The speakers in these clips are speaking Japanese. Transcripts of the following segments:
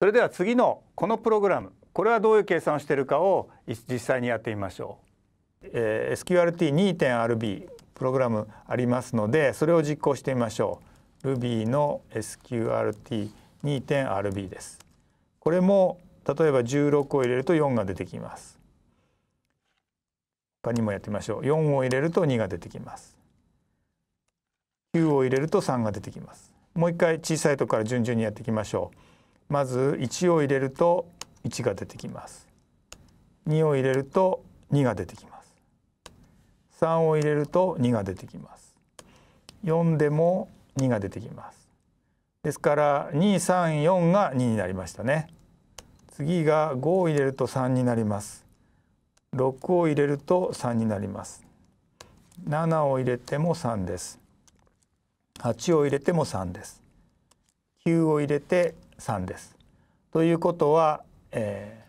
それでは次のこのプログラムこれはどういう計算をしているかを実際にやってみましょう、えー、SQRT2.rb プログラムありますのでそれを実行してみましょう Ruby の SQRT2.rb ですこれも例えば16を入れると4が出てきます他にもやってみましょう4を入れると2が出てきます9を入れると3が出てきますもう一回小さいとこから順々にやっていきましょうまず1を入れると1が出てきます2を入れると2が出てきます3を入れると2が出てきます4でも2が出てきますですから234が2になりましたね次が5を入れると3になります6を入れると3になります7を入れても3です8を入れても3です9を入れて3です。ということは、え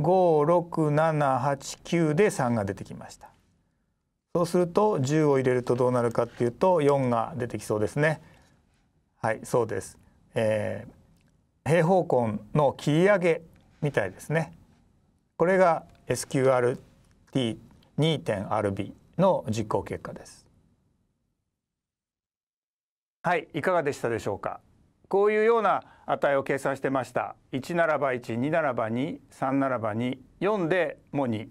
ー、56789で3が出てきました。そうすると10を入れるとどうなるかっていうと4が出てきそうですね。はいそうです、えー、平方根の切り上げみたいですね。これが SQRT2.RB の実行結果です。はいいかがでしたでしょうか。こういうような値を計算してました1ならば12ならば23ならば24でも25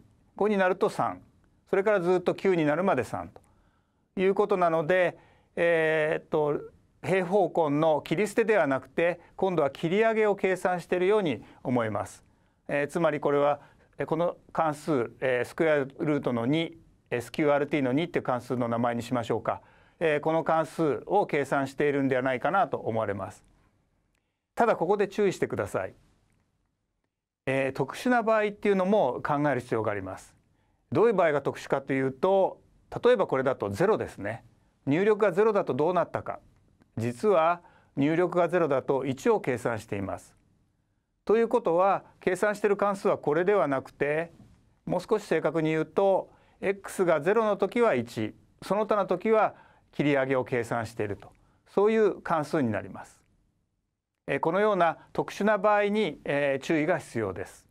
になると3それからずっと9になるまで3ということなので、えー、っと平方根の切り捨てではなくて今度は切り上げを計算しているように思います。えー、つまりこれはこの関数、えー、スクエアルートの2 SQRT の2っていう関数の名前にしましょうか。えこの関数を計算しているんではないかなと思われます。ただここで注意してください。えー、特殊な場合っていうのも考える必要があります。どういう場合が特殊かというと例えばこれだとゼロですね。入力がゼロだとどうなったか。実は入力がゼロだと1を計算しています。ということは計算している関数はこれではなくてもう少し正確に言うと x がゼロの時は1その他の時は切り上げを計算しているとそういう関数になりますこのような特殊な場合に注意が必要です